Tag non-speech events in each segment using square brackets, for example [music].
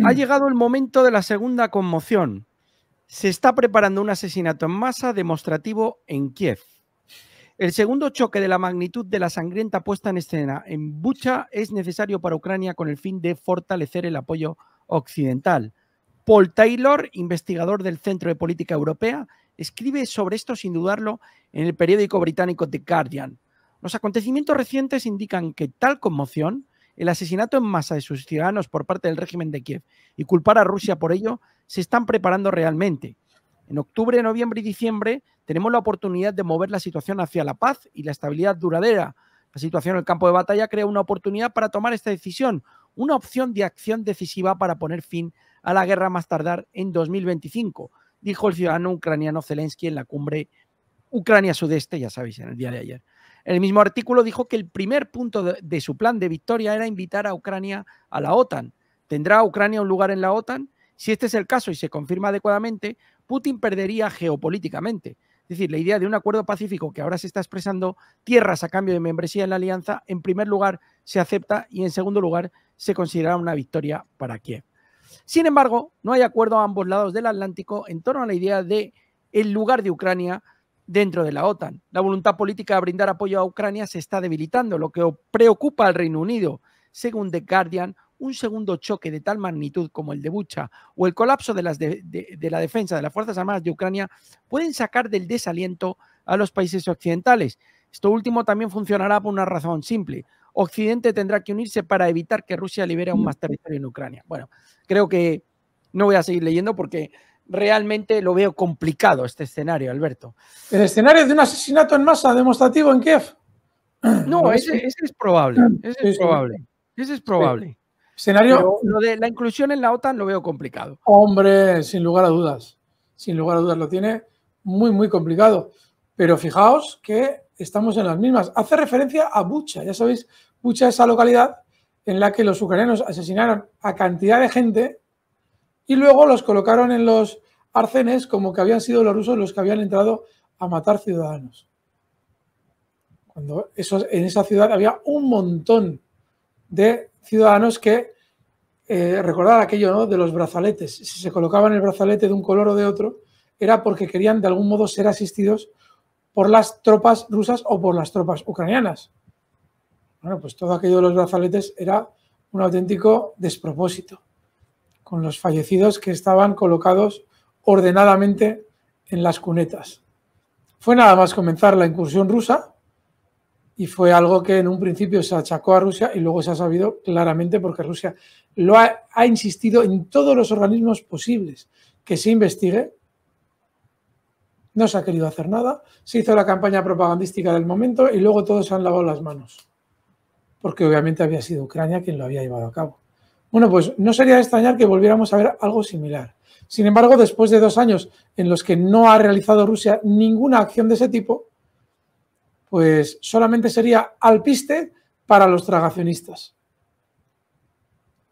Mm. Ha llegado el momento de la segunda conmoción. Se está preparando un asesinato en masa demostrativo en Kiev. El segundo choque de la magnitud de la sangrienta puesta en escena en Bucha es necesario para Ucrania con el fin de fortalecer el apoyo occidental. Paul Taylor, investigador del Centro de Política Europea, escribe sobre esto sin dudarlo en el periódico británico The Guardian. Los acontecimientos recientes indican que tal conmoción el asesinato en masa de sus ciudadanos por parte del régimen de Kiev y culpar a Rusia por ello, se están preparando realmente. En octubre, noviembre y diciembre tenemos la oportunidad de mover la situación hacia la paz y la estabilidad duradera. La situación en el campo de batalla crea una oportunidad para tomar esta decisión, una opción de acción decisiva para poner fin a la guerra más tardar en 2025, dijo el ciudadano ucraniano Zelensky en la cumbre Ucrania Sudeste, ya sabéis, en el día de ayer. El mismo artículo dijo que el primer punto de, su plan de victoria era invitar a Ucrania a la OTAN. ¿Tendrá Ucrania un lugar en la OTAN? Si este es el caso y se confirma adecuadamente, Putin perdería geopolíticamente. Es decir, la idea de un acuerdo pacífico que ahora se está expresando, tierras a cambio de membresía en la alianza, en primer lugar se acepta y en segundo lugar se considera una victoria para Kiev. Sin embargo, no hay acuerdo a ambos lados del Atlántico en torno a la idea de el lugar de Ucrania dentro de la OTAN. La voluntad política de brindar apoyo a Ucrania se está debilitando, lo que preocupa al Reino Unido. Según The Guardian, un segundo choque de tal magnitud como el de Bucha o el colapso de, las de, la defensa de las Fuerzas Armadas de Ucrania pueden sacar del desaliento a los países occidentales. Esto último también funcionará por una razón simple. Occidente tendrá que unirse para evitar que Rusia libere un mm. más territorio en Ucrania. Bueno, creo que no voy a seguir leyendo porque realmente lo veo complicado este escenario, Alberto. ¿El escenario de un asesinato en masa demostrativo en Kiev? No, ese, es probable. es probable. Ese es probable. Escenario. lo de la inclusión en la OTAN lo veo complicado. Hombre, sin lugar a dudas. Sin lugar a dudas, lo tiene muy, muy complicado. Pero fijaos que estamos en las mismas. Hace referencia a Bucha. Ya sabéis, Bucha es esa localidad en la que los ucranianos asesinaron a cantidad de gente y luego los colocaron en los Arcenes como que habían sido los rusos los que habían entrado a matar ciudadanos. Cuando eso, en esa ciudad había un montón de ciudadanos que, eh, recordar aquello de los brazaletes, si se colocaban el brazalete de un color o de otro, era porque querían de algún modo ser asistidos por las tropas rusas o por las tropas ucranianas. Bueno, pues todo aquello de los brazaletes era un auténtico despropósito, con los fallecidos que estaban colocados ordenadamente en las cunetas. Fue nada más comenzar la incursión rusa y fue algo que en un principio se achacó a Rusia y luego se ha sabido claramente porque Rusia lo ha, insistido en todos los organismos posibles que se investigue. No se ha querido hacer nada, se hizo la campaña propagandística del momento y luego todos se han lavado las manos, porque obviamente había sido Ucrania quien lo había llevado a cabo. Bueno, pues no sería extrañar que volviéramos a ver algo similar. Sin embargo, después de dos años en los que no ha realizado Rusia ninguna acción de ese tipo, pues solamente sería alpiste para los tragacionistas.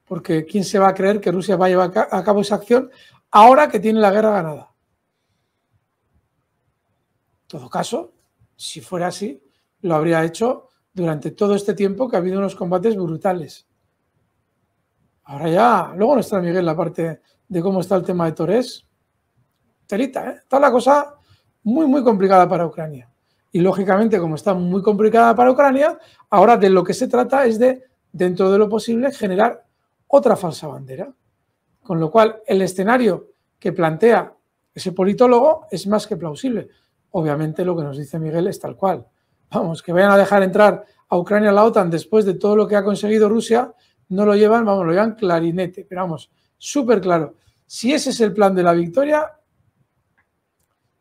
Porque ¿quién se va a creer que Rusia va a llevar a cabo esa acción ahora que tiene la guerra ganada? En todo caso, si fuera así, lo habría hecho durante todo este tiempo que ha habido unos combates brutales. Ahora ya, luego no está Miguel la parte de cómo está el tema de Torres. Telita, ¿eh? está la cosa muy, muy complicada para Ucrania. Y lógicamente, como está muy complicada para Ucrania, ahora de lo que se trata es de, dentro de lo posible, generar otra falsa bandera. Con lo cual, el escenario que plantea ese politólogo es más que plausible. Obviamente, lo que nos dice Miguel es tal cual. Vamos, que vayan a dejar entrar a Ucrania a la OTAN después de todo lo que ha conseguido Rusia, no lo llevan, vamos, lo llevan clarinete, pero vamos, súper claro. Si ese es el plan de la victoria,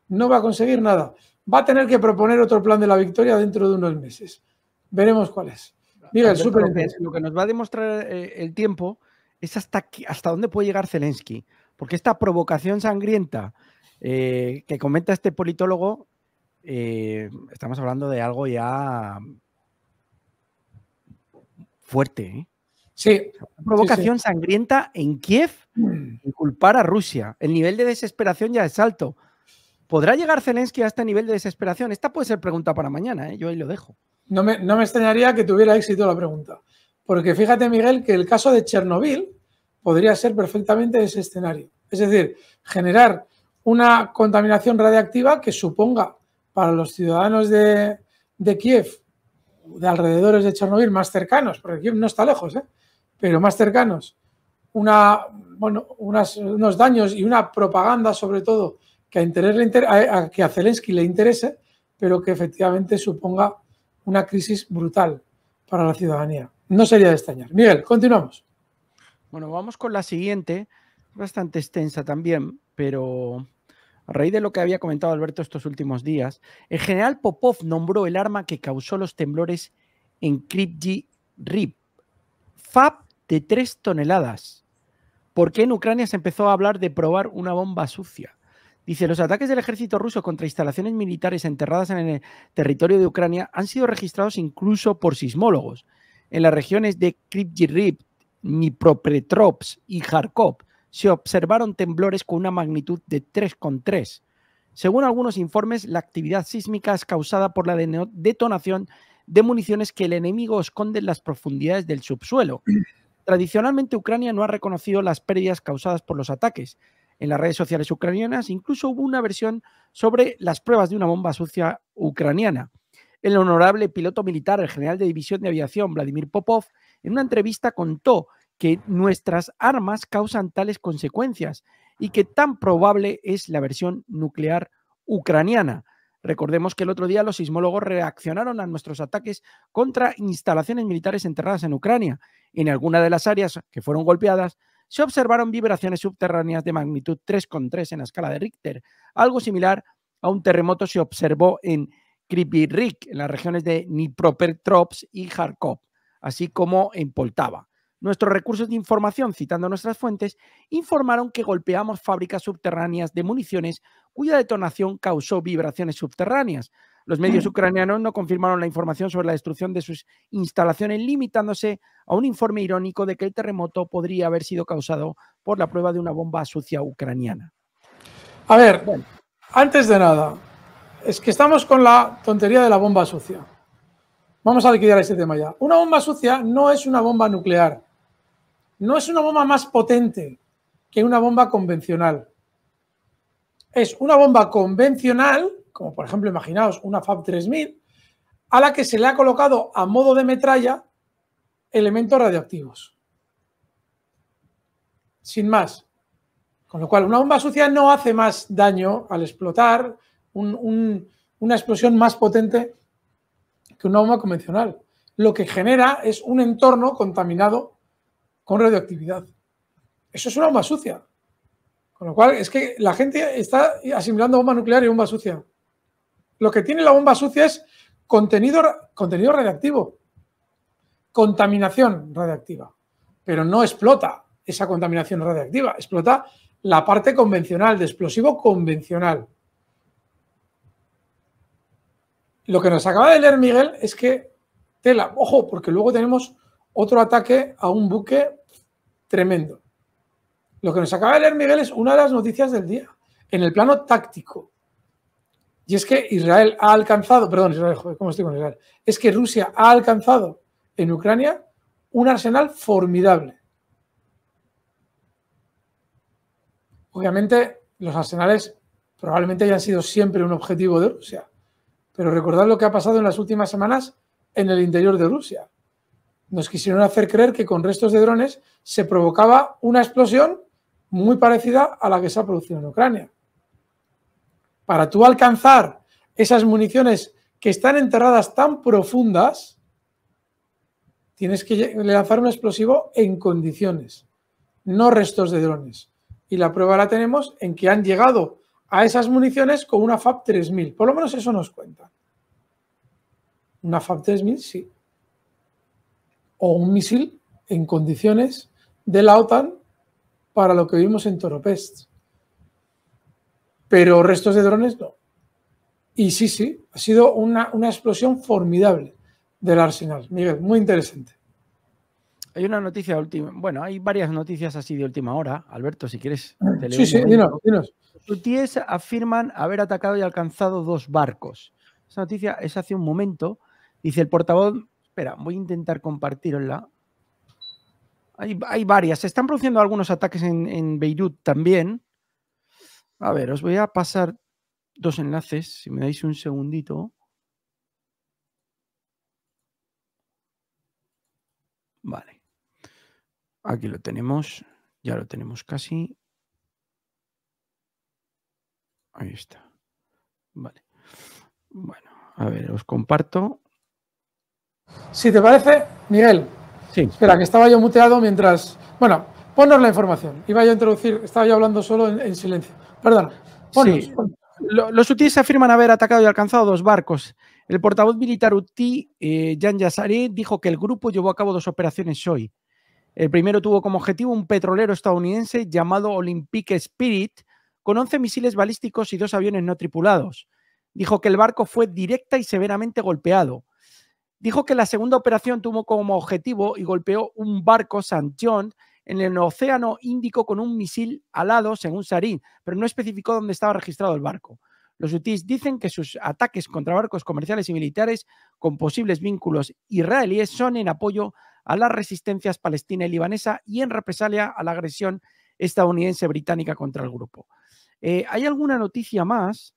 no va a conseguir nada. Va a tener que proponer otro plan de la victoria dentro de unos meses. Veremos cuál es. Miguel, súper Lo que nos va a demostrar eh, el tiempo es hasta, hasta dónde puede llegar Zelensky. Porque esta provocación sangrienta eh, que comenta este politólogo, eh, estamos hablando de algo ya fuerte. ¿eh? Sí. Provocación sangrienta en Kiev y mm. culpar a Rusia. El nivel de desesperación ya es alto. ¿Podrá llegar Zelensky a este nivel de desesperación? Esta puede ser pregunta para mañana, ¿eh? yo ahí lo dejo. No me, extrañaría que tuviera éxito la pregunta. Porque fíjate, Miguel, que el caso de Chernobyl podría ser perfectamente ese escenario. Es decir, generar una contaminación radiactiva que suponga para los ciudadanos de, de Kiev, de alrededores de Chernobyl más cercanos, porque Kiev no está lejos, ¿eh? pero más cercanos, una, bueno, unos daños y una propaganda sobre todo que a, interés le que a Zelensky le interese, pero que efectivamente suponga una crisis brutal para la ciudadanía. No sería de extrañar. Miguel, continuamos. Bueno, vamos con la siguiente, bastante extensa también, pero a raíz de lo que había comentado Alberto estos últimos días, el general Popov nombró el arma que causó los temblores en Kripji RIP, FAP de tres toneladas. ¿Por qué en Ucrania se empezó a hablar de probar una bomba sucia? Dice, los ataques del ejército ruso contra instalaciones militares enterradas en el territorio de Ucrania han sido registrados incluso por sismólogos en las regiones de Kryvyi Dnipropetrovsk y Kharkov. Se observaron temblores con una magnitud de 3,3. Según algunos informes, la actividad sísmica es causada por la detonación de municiones que el enemigo esconde en las profundidades del subsuelo, Tradicionalmente, Ucrania no ha reconocido las pérdidas causadas por los ataques. En las redes sociales ucranianas incluso hubo una versión sobre las pruebas de una bomba sucia ucraniana. El honorable piloto militar, el general de división de aviación, Vladimir Popov, en una entrevista contó que nuestras armas causan tales consecuencias y que tan probable es la versión nuclear ucraniana. Recordemos que el otro día los sismólogos reaccionaron a nuestros ataques contra instalaciones militares enterradas en Ucrania. En alguna de las áreas que fueron golpeadas, se observaron vibraciones subterráneas de magnitud 3,3 en la escala de Richter. Algo similar a un terremoto se observó en Kryvyi en las regiones de Dnipropetrovsk y Kharkov, así como en Poltava. Nuestros recursos de información, citando nuestras fuentes, informaron que golpeamos fábricas subterráneas de municiones cuya detonación causó vibraciones subterráneas. Los medios mm. ucranianos no confirmaron la información sobre la destrucción de sus instalaciones, limitándose a un informe irónico de que el terremoto podría haber sido causado por la prueba de una bomba sucia ucraniana. A ver, antes de nada, es que estamos con la tontería de la bomba sucia. Vamos a liquidar ese tema ya. Una bomba sucia no es una bomba nuclear no es una bomba más potente que una bomba convencional. Es una bomba convencional, como por ejemplo, imaginaos una FAB 3000, a la que se le ha colocado a modo de metralla elementos radioactivos. Sin más. Con lo cual, una bomba sucia no hace más daño al explotar una explosión más potente que una bomba convencional. Lo que genera es un entorno contaminado con radioactividad. Eso es una bomba sucia. Con lo cual, es que la gente está asimilando bomba nuclear y bomba sucia. Lo que tiene la bomba sucia es contenido, contenido radiactivo, contaminación radiactiva, pero no explota esa contaminación radiactiva, explota la parte convencional, de explosivo convencional. Lo que nos acaba de leer Miguel es que, tela, ojo, porque luego tenemos otro ataque a un buque tremendo. Lo que nos acaba de leer Miguel es una de las noticias del día, en el plano táctico. Y es que Israel ha alcanzado, perdón, Israel, ¿cómo estoy con Israel? Es que Rusia ha alcanzado en Ucrania un arsenal formidable. Obviamente, los arsenales probablemente hayan sido siempre un objetivo de Rusia, pero recordad lo que ha pasado en las últimas semanas en el interior de Rusia nos quisieron hacer creer que con restos de drones se provocaba una explosión muy parecida a la que se ha producido en Ucrania. Para tú alcanzar esas municiones que están enterradas tan profundas, tienes que lanzar un explosivo en condiciones, no restos de drones. Y la prueba la tenemos en que han llegado a esas municiones con una FAB 3000. Por lo menos eso nos cuenta. Una FAB 3000 sí o un misil en condiciones de la OTAN para lo que vimos en Toropest. Pero restos de drones no. Y sí, sí, ha sido una, explosión formidable del arsenal. Miguel, muy interesante. Hay una noticia última. Bueno, hay varias noticias así de última hora. Alberto, si quieres. Te sí, sí, dinos, dinos. afirman haber atacado y alcanzado dos barcos. Esa noticia es hace un momento. Dice el portavoz Espera, voy a intentar compartirla. Hay, varias. Se están produciendo algunos ataques en, en Beirut también. A ver, os voy a pasar dos enlaces, si me dais un segundito. Vale. Aquí lo tenemos. Ya lo tenemos casi. Ahí está. Vale. Bueno, a ver, os comparto. Si te parece, Miguel. Espera, que estaba yo muteado mientras. Bueno, ponnos la información. Iba yo a introducir, estaba yo hablando solo en, silencio. Perdón. Los se Los afirman haber atacado y alcanzado dos barcos. El portavoz militar UTI, eh, Jan Yassari, dijo que el grupo llevó a cabo dos operaciones hoy. El primero tuvo como objetivo un petrolero estadounidense llamado Olympic Spirit, con 11 misiles balísticos y dos aviones no tripulados. Dijo que el barco fue directa y severamente golpeado. Dijo que la segunda operación tuvo como objetivo y golpeó un barco St. John en el Océano Índico con un misil alado, según Sarin, pero no especificó dónde estaba registrado el barco. Los UTIs dicen que sus ataques contra barcos comerciales y militares con posibles vínculos israelíes son en apoyo a las resistencias palestina y libanesa y en represalia a la agresión estadounidense británica contra el grupo. Eh, ¿Hay alguna noticia más?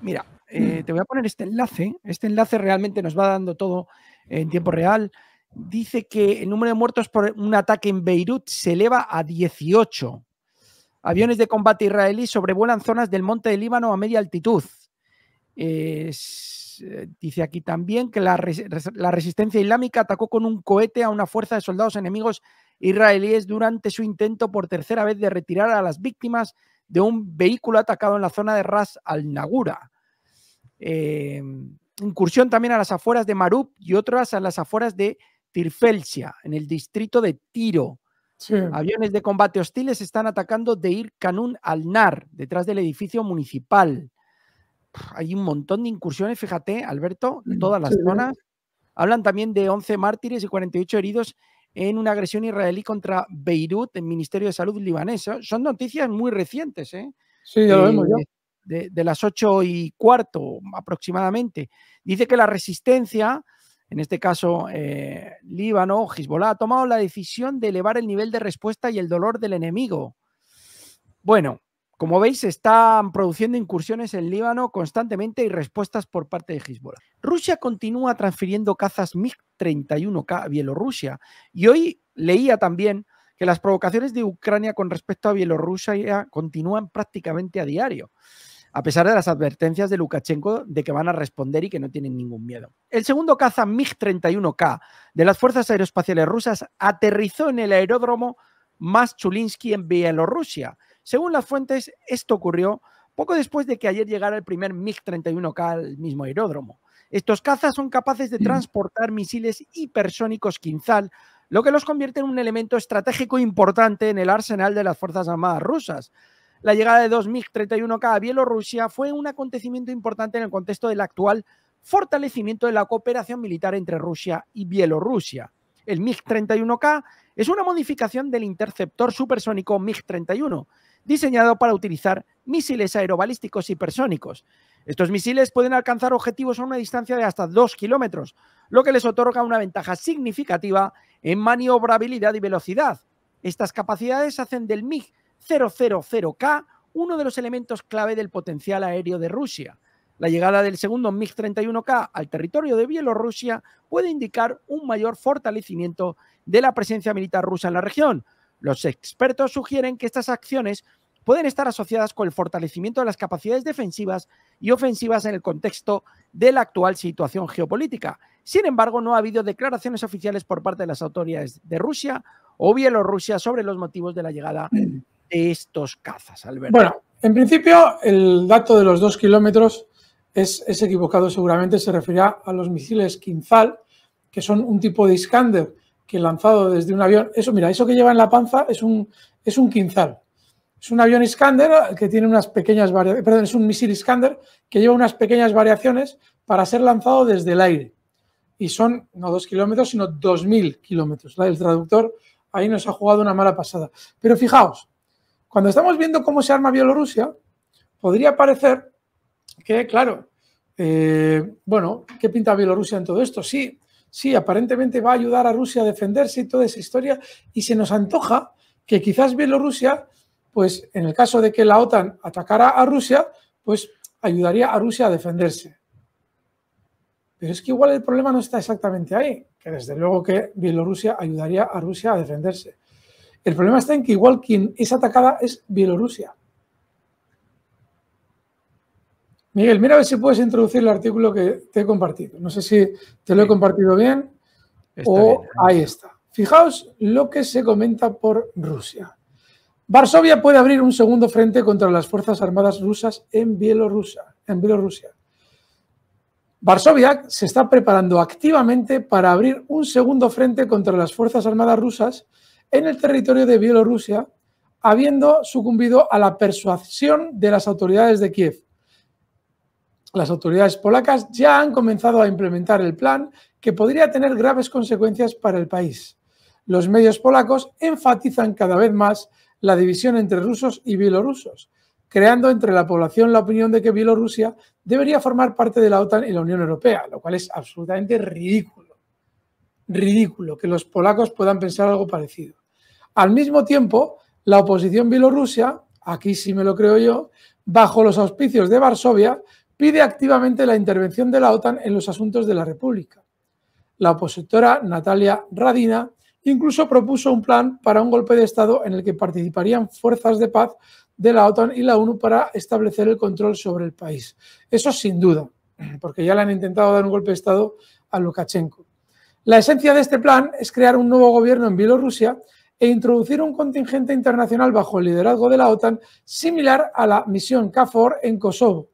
Mira, eh, te voy a poner este enlace. Este enlace realmente nos va dando todo en tiempo real. Dice que el número de muertos por un ataque en Beirut se eleva a 18. Aviones de combate israelí sobrevuelan zonas del monte del Líbano a media altitud. Eh, eh, dice aquí también que la resistencia islámica atacó con un cohete a una fuerza de soldados enemigos israelíes durante su intento por tercera vez de retirar a las víctimas de un vehículo atacado en la zona de Ras al-Nagura. Eh, incursión también a las afueras de Marup y otras a las afueras de Tirfelsia, en el distrito de Tiro. Aviones de combate hostiles están atacando Deir Kanun al Nar, detrás del edificio municipal. Hay un montón de incursiones, fíjate, Alberto, en mm, todas las zonas. Hablan también de 11 mártires y 48 heridos en una agresión israelí contra Beirut, el Ministerio de Salud libanés. Son noticias muy recientes, ¿eh? Sí, ya lo vemos eh, ya de, las 8 y cuarto aproximadamente. Dice que la resistencia, en este caso eh, Líbano, Hezbollah, ha tomado la decisión de elevar el nivel de respuesta y el dolor del enemigo. Bueno, como veis, están produciendo incursiones en Líbano constantemente y respuestas por parte de Hezbollah. Rusia continúa transfiriendo cazas MiG-31 k a Bielorrusia. Y hoy leía también que las provocaciones de Ucrania con respecto a Bielorrusia continúan prácticamente a diario a pesar de las advertencias de Lukashenko de que van a responder y que no tienen ningún miedo. El segundo caza MiG-31K de las Fuerzas Aeroespaciales Rusas aterrizó en el aeródromo Maschulinsky en Bielorrusia. Según las fuentes, esto ocurrió poco después de que ayer llegara el primer MiG-31K al mismo aeródromo. Estos cazas son capaces de transportar misiles hipersónicos Kinzhal, lo que los convierte en un elemento estratégico importante en el arsenal de las Fuerzas Armadas rusas. La llegada de dos MiG-31K a Bielorrusia fue un acontecimiento importante en el contexto del actual fortalecimiento de la cooperación militar entre Rusia y Bielorrusia. El MiG-31K es una modificación del interceptor supersónico MiG-31, diseñado para utilizar misiles aerobalísticos hipersónicos. Estos misiles pueden alcanzar objetivos a una distancia de hasta 2 kilómetros, lo que les otorga una ventaja significativa en maniobrabilidad y velocidad. Estas capacidades hacen del MiG 000K, uno de los elementos clave del potencial aéreo de Rusia. La llegada del segundo MiG-31K al territorio de Bielorrusia puede indicar un mayor fortalecimiento de la presencia militar rusa en la región. Los expertos sugieren que estas acciones pueden estar asociadas con el fortalecimiento de las capacidades defensivas y ofensivas en el contexto de la actual situación geopolítica. Sin embargo, no ha habido declaraciones oficiales por parte de las autoridades de Rusia o Bielorrusia sobre los motivos de la llegada de estos cazas, Alberto? Bueno, en principio el dato de los dos kilómetros es, equivocado seguramente, se refería a los misiles quinzal, que son un tipo de Iskander que lanzado desde un avión, eso mira, eso que lleva en la panza es un, es un Kinzhal, es un avión Iskander que tiene unas pequeñas variaciones, perdón, es un misil Iskander que lleva unas pequeñas variaciones para ser lanzado desde el aire. Y son no dos kilómetros, sino dos mil kilómetros. El traductor ahí nos ha jugado una mala pasada. Pero fijaos, cuando estamos viendo cómo se arma Bielorrusia, podría parecer que, claro, eh, bueno, ¿qué pinta Bielorrusia en todo esto? Sí, sí, aparentemente va a ayudar a Rusia a defenderse y toda esa historia, y se nos antoja que quizás Bielorrusia, pues en el caso de que la OTAN atacara a Rusia, pues ayudaría a Rusia a defenderse. Pero es que igual el problema no está exactamente ahí, que desde luego que Bielorrusia ayudaría a Rusia a defenderse. El problema está en que igual quien es atacada es Bielorrusia. Miguel, mira a ver si puedes introducir el artículo que te he compartido. No sé si te lo he compartido bien o ahí está. Fijaos lo que se comenta por Rusia. Varsovia puede abrir un segundo frente contra las Fuerzas Armadas rusas En Bielorrusia. Varsovia se está preparando activamente para abrir un segundo frente contra las Fuerzas Armadas rusas en el territorio de Bielorrusia, habiendo sucumbido a la persuasión de las autoridades de Kiev. Las autoridades polacas ya han comenzado a implementar el plan que podría tener graves consecuencias para el país. Los medios polacos enfatizan cada vez más la división entre rusos y bielorrusos, creando entre la población la opinión de que Bielorrusia debería formar parte de la OTAN y la Unión Europea, lo cual es absolutamente ridículo. Ridículo que los polacos puedan pensar algo parecido. Al mismo tiempo, la oposición bielorrusa, aquí sí me lo creo yo, bajo los auspicios de Varsovia, pide activamente la intervención de la OTAN en los asuntos de la República. La opositora Natalia Radina incluso propuso un plan para un golpe de Estado en el que participarían fuerzas de paz de la OTAN y la ONU para establecer el control sobre el país. Eso sin duda, porque ya le han intentado dar un golpe de Estado a Lukashenko. La esencia de este plan es crear un nuevo gobierno en Bielorrusia e introducir un contingente internacional bajo el liderazgo de la OTAN similar a la misión KFOR en Kosovo.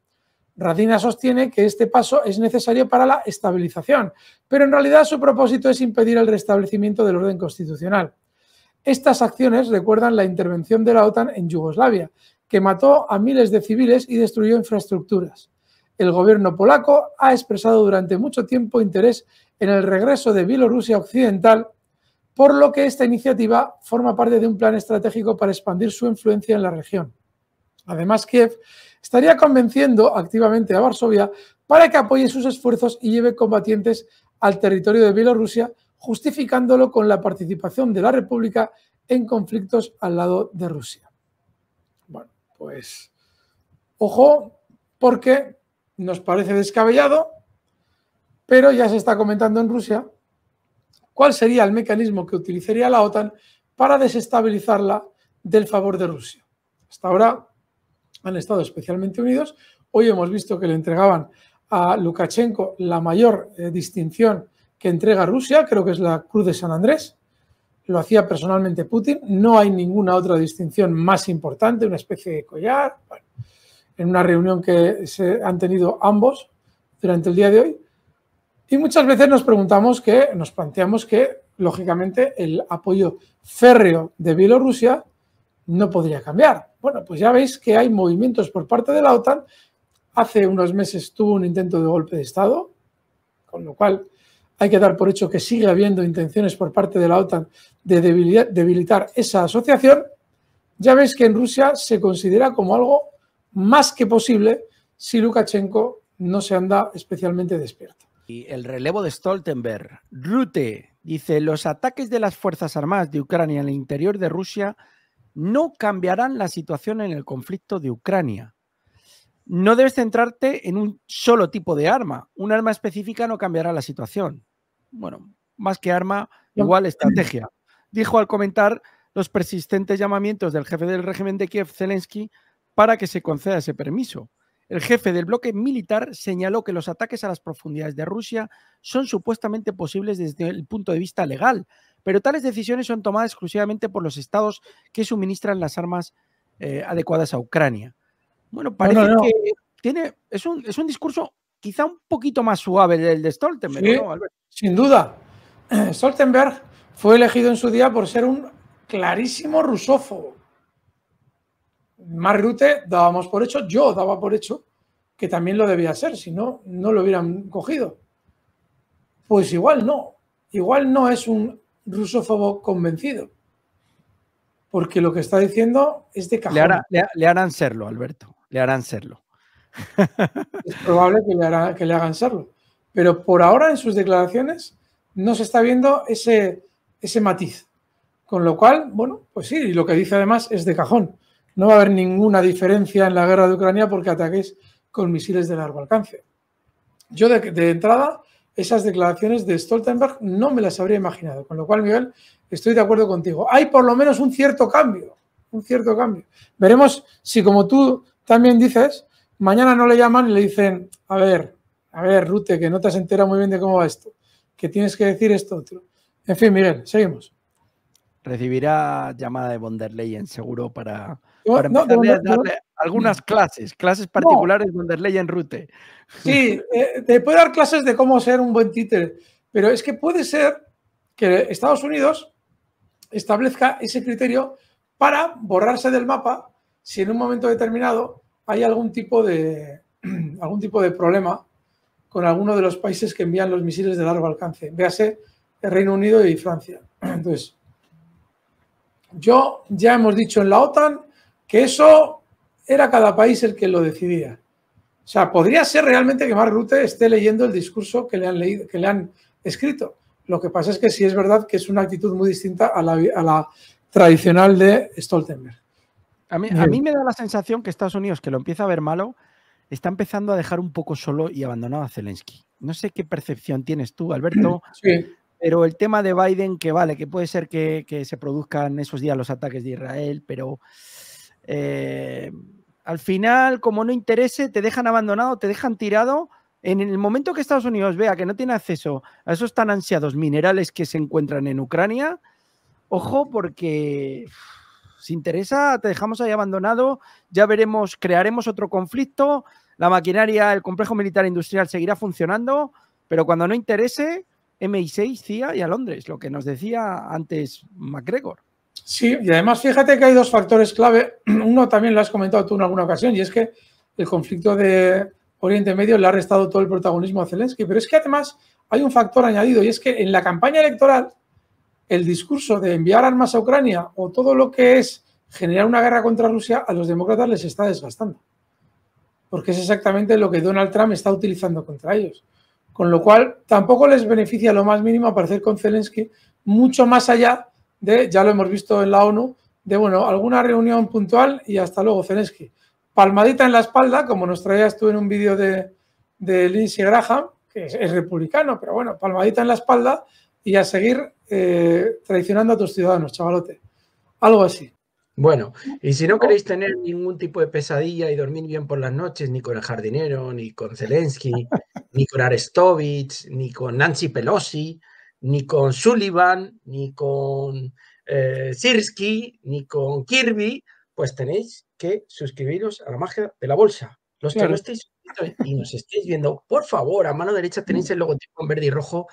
Radina sostiene que este paso es necesario para la estabilización, pero en realidad su propósito es impedir el restablecimiento del orden constitucional. Estas acciones recuerdan la intervención de la OTAN en Yugoslavia, que mató a miles de civiles y destruyó infraestructuras. El gobierno polaco ha expresado durante mucho tiempo interés en el regreso de Bielorrusia Occidental por lo que esta iniciativa forma parte de un plan estratégico para expandir su influencia en la región. Además, Kiev estaría convenciendo activamente a Varsovia para que apoye sus esfuerzos y lleve combatientes al territorio de Bielorrusia, justificándolo con la participación de la República en conflictos al lado de Rusia. Bueno, pues ojo, porque nos parece descabellado, pero ya se está comentando en Rusia cuál sería el mecanismo que utilizaría la OTAN para desestabilizarla del favor de Rusia. Hasta ahora han estado especialmente unidos. Hoy hemos visto que le entregaban a Lukashenko la mayor eh, distinción que entrega Rusia, creo que es la Cruz de San Andrés. Lo hacía personalmente Putin. No hay ninguna otra distinción más importante, una especie de collar. en una reunión que se han tenido ambos durante el día de hoy. Y muchas veces nos preguntamos que, nos planteamos que, lógicamente, el apoyo férreo de Bielorrusia no podría cambiar. Bueno, pues ya veis que hay movimientos por parte de la OTAN. Hace unos meses tuvo un intento de golpe de Estado, con lo cual hay que dar por hecho que sigue habiendo intenciones por parte de la OTAN de debilitar esa asociación. Ya veis que en Rusia se considera como algo más que posible si Lukashenko no se anda especialmente despierto el relevo de Stoltenberg. Rute dice, los ataques de las Fuerzas Armadas de Ucrania en el interior de Rusia no cambiarán la situación en el conflicto de Ucrania. No debes centrarte en un solo tipo de arma. Un arma específica no cambiará la situación. Bueno, más que arma, igual estrategia. Dijo al comentar los persistentes llamamientos del jefe del régimen de Kiev, Zelensky, para que se conceda ese permiso. El jefe del bloque militar señaló que los ataques a las profundidades de Rusia son supuestamente posibles desde el punto de vista legal, pero tales decisiones son tomadas exclusivamente por los estados que suministran las armas eh, adecuadas a Ucrania. Bueno, parece que tiene, es, un, es un discurso quizá un poquito más suave del de Stoltenberg. Sí, Sin duda. [clears throat] Stoltenberg fue elegido en su día por ser un clarísimo rusófobo. Marrute dábamos por hecho, yo daba por hecho que también lo debía ser, si no, no lo hubieran cogido. Pues igual no, igual no es un rusófobo convencido, porque lo que está diciendo es de cajón. Le, harán serlo, Alberto, le harán serlo. [laughs] Es probable que le, que le hagan serlo, pero por ahora en sus declaraciones no se está viendo ese, ese matiz. Con lo cual, bueno, pues sí, y lo que dice además es de cajón. No va a haber ninguna diferencia en la guerra de Ucrania porque ataques con misiles de largo alcance. Yo de, entrada esas declaraciones de Stoltenberg no me las habría imaginado, con lo cual Miguel, estoy de acuerdo contigo. Hay por lo menos un cierto cambio, un cierto cambio. Veremos si como tú también dices, mañana no le llaman y le dicen, a ver, a ver, Rute, que no te has enterado muy bien de cómo va esto, que tienes que decir esto otro. En fin, Miguel, seguimos. Recibirá llamada de von der Leyen, seguro, para algunas mm. clases, clases particulares donde en Rute. Sí, eh, te puede dar clases de cómo ser un buen títere, pero es que puede ser que Estados Unidos establezca ese criterio para borrarse del mapa si en un momento determinado hay algún tipo de, [clears throat] algún tipo de problema con alguno de los países que envían los misiles de largo alcance. Véase el Reino Unido y Francia. [clears throat] Entonces, yo ya hemos dicho en la OTAN que eso era cada país el que lo decidía. O sea, podría ser realmente que Mark Rutte esté leyendo el discurso que le han, leído, que le han escrito. Lo que pasa es que sí es verdad que es una actitud muy distinta a la, tradicional de Stoltenberg. A mí, me da la sensación que Estados Unidos, que lo empieza a ver malo, está empezando a dejar un poco solo y abandonado a Zelensky. No sé qué percepción tienes tú, Alberto, [clears throat] pero el tema de Biden, que vale, que puede ser que se produzcan esos días los ataques de Israel, pero eh, al final, como no interese, te dejan abandonado, te dejan tirado. En el momento que Estados Unidos vea que no tiene acceso a esos tan ansiados minerales que se encuentran en Ucrania, ojo porque si interesa, te dejamos ahí abandonado, ya veremos, crearemos otro conflicto, la maquinaria, el complejo militar industrial seguirá funcionando, pero cuando no interese, MI6, CIA y a Londres, lo que nos decía antes MacGregor. Sí, y además fíjate que hay dos factores clave. [clears throat] Uno también lo has comentado tú en alguna ocasión, y es que el conflicto de Oriente Medio le ha restado todo el protagonismo a Zelensky. Pero es que además hay un factor añadido, y es que en la campaña electoral, el discurso de enviar armas a Ucrania o todo lo que es generar una guerra contra Rusia, a los demócratas les está desgastando. Porque es exactamente lo que Donald Trump está utilizando contra ellos. Con lo cual, tampoco les beneficia lo más mínimo aparecer con Zelensky, mucho más allá de, ya lo hemos visto en la ONU, de bueno, alguna reunión puntual y hasta luego, Zelensky. Palmadita en la espalda, como nos traías tú en un vídeo de, de Lindsey Graham, que es, republicano, pero bueno, palmadita en la espalda y a seguir eh, traicionando a tus ciudadanos, chavalote. Algo así. Bueno, y si no queréis tener ningún tipo de pesadilla y dormir bien por las noches, ni con el jardinero, ni con Zelensky, ni con Arestovich, ni con Nancy Pelosi, ni con Sullivan, ni con eh, ni con Kirby, pues tenéis que suscribiros a la magia de la bolsa. Los que no estéis y nos estéis viendo, por favor, a mano derecha tenéis el logotipo en verde y rojo